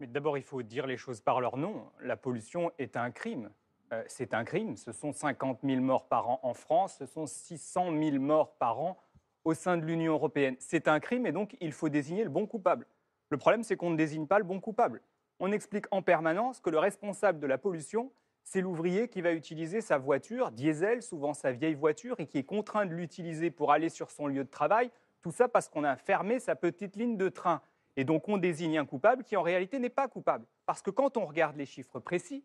Mais d'abord, il faut dire les choses par leur nom. La pollution est un crime. Euh, c'est un crime. Ce sont 50 000 morts par an en France, ce sont 600 000 morts par an au sein de l'Union européenne. C'est un crime et donc il faut désigner le bon coupable. Le problème, c'est qu'on ne désigne pas le bon coupable. On explique en permanence que le responsable de la pollution, c'est l'ouvrier qui va utiliser sa voiture, diesel, souvent sa vieille voiture, et qui est contraint de l'utiliser pour aller sur son lieu de travail. Tout ça parce qu'on a fermé sa petite ligne de train. Et donc on désigne un coupable qui en réalité n'est pas coupable. Parce que quand on regarde les chiffres précis,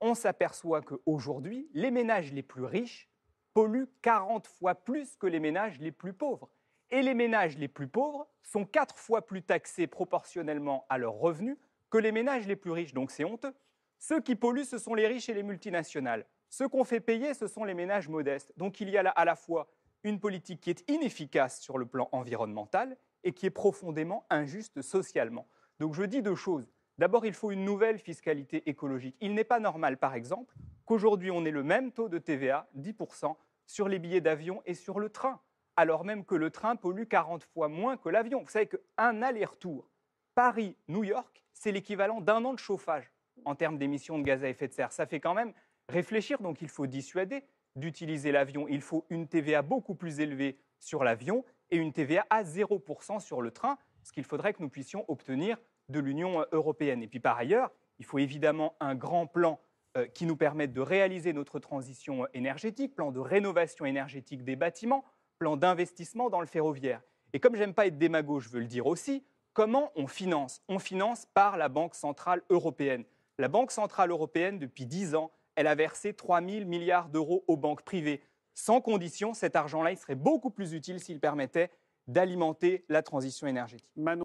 on s'aperçoit qu'aujourd'hui, les ménages les plus riches polluent 40 fois plus que les ménages les plus pauvres. Et les ménages les plus pauvres sont 4 fois plus taxés proportionnellement à leurs revenus que les ménages les plus riches. Donc c'est honteux. Ceux qui polluent, ce sont les riches et les multinationales. Ceux qu'on fait payer, ce sont les ménages modestes. Donc il y a là à la fois une politique qui est inefficace sur le plan environnemental et qui est profondément injuste socialement. Donc je dis deux choses. D'abord, il faut une nouvelle fiscalité écologique. Il n'est pas normal, par exemple, qu'aujourd'hui on ait le même taux de TVA, 10%, sur les billets d'avion et sur le train, alors même que le train pollue 40 fois moins que l'avion. Vous savez qu'un aller-retour Paris-New York, c'est l'équivalent d'un an de chauffage en termes d'émissions de gaz à effet de serre. Ça fait quand même réfléchir, donc il faut dissuader d'utiliser l'avion. Il faut une TVA beaucoup plus élevée sur l'avion et une TVA à 0% sur le train, ce qu'il faudrait que nous puissions obtenir de l'Union européenne. Et puis par ailleurs, il faut évidemment un grand plan euh, qui nous permette de réaliser notre transition euh, énergétique, plan de rénovation énergétique des bâtiments, plan d'investissement dans le ferroviaire. Et comme j'aime pas être démago, je veux le dire aussi, comment on finance On finance par la Banque centrale européenne. La Banque centrale européenne, depuis 10 ans, elle a versé 3 000 milliards d'euros aux banques privées sans condition, cet argent-là, serait beaucoup plus utile s'il permettait d'alimenter la transition énergétique.